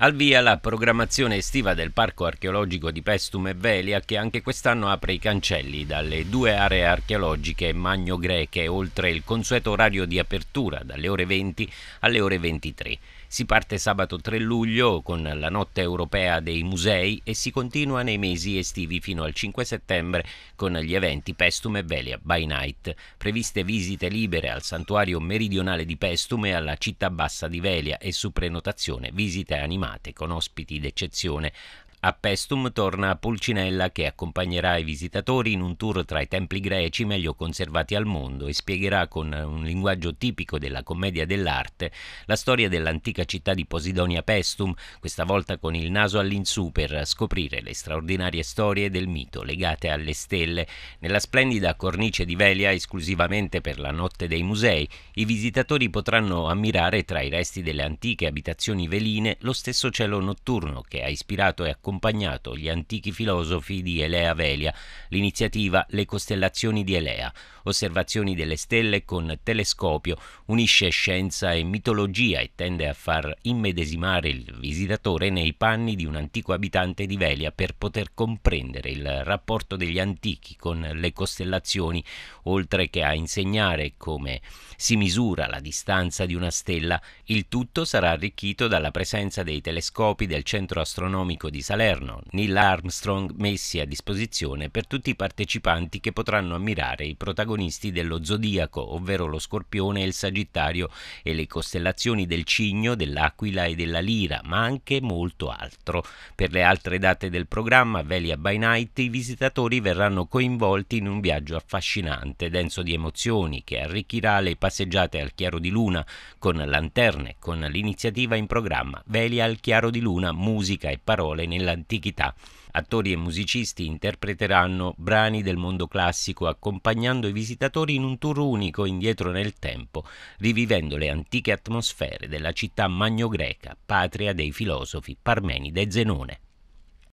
Al via la programmazione estiva del Parco archeologico di Pestum e Velia che anche quest'anno apre i cancelli dalle due aree archeologiche magno-greche oltre il consueto orario di apertura dalle ore 20 alle ore 23. Si parte sabato 3 luglio con la notte europea dei musei e si continua nei mesi estivi fino al 5 settembre con gli eventi Pestum e Velia by night, previste visite libere al santuario meridionale di Pestum e alla città bassa di Velia e su prenotazione visite animali animate, con ospiti d'eccezione a Pestum torna Pulcinella che accompagnerà i visitatori in un tour tra i templi greci meglio conservati al mondo e spiegherà con un linguaggio tipico della commedia dell'arte la storia dell'antica città di Posidonia Pestum, questa volta con il naso all'insù per scoprire le straordinarie storie del mito legate alle stelle. Nella splendida cornice di Velia, esclusivamente per la notte dei musei, i visitatori potranno ammirare tra i resti delle antiche abitazioni veline lo stesso cielo notturno che ha ispirato e accompagnato accompagnato gli antichi filosofi di Elea Velia, l'iniziativa Le costellazioni di Elea, osservazioni delle stelle con telescopio, unisce scienza e mitologia e tende a far immedesimare il visitatore nei panni di un antico abitante di Velia per poter comprendere il rapporto degli antichi con le costellazioni, oltre che a insegnare come si misura la distanza di una stella. Il tutto sarà arricchito dalla presenza dei telescopi del Centro Astronomico di San Salerno, Neil Armstrong messi a disposizione per tutti i partecipanti che potranno ammirare i protagonisti dello zodiaco, ovvero lo scorpione e il sagittario e le costellazioni del cigno, dell'aquila e della lira, ma anche molto altro. Per le altre date del programma Velia by Night i visitatori verranno coinvolti in un viaggio affascinante, denso di emozioni, che arricchirà le passeggiate al chiaro di luna con lanterne, con l'iniziativa in programma Velia al chiaro di luna, musica e parole nella dell'antichità. Attori e musicisti interpreteranno brani del mondo classico accompagnando i visitatori in un tour unico indietro nel tempo, rivivendo le antiche atmosfere della città magno-greca, patria dei filosofi Parmenide e Zenone.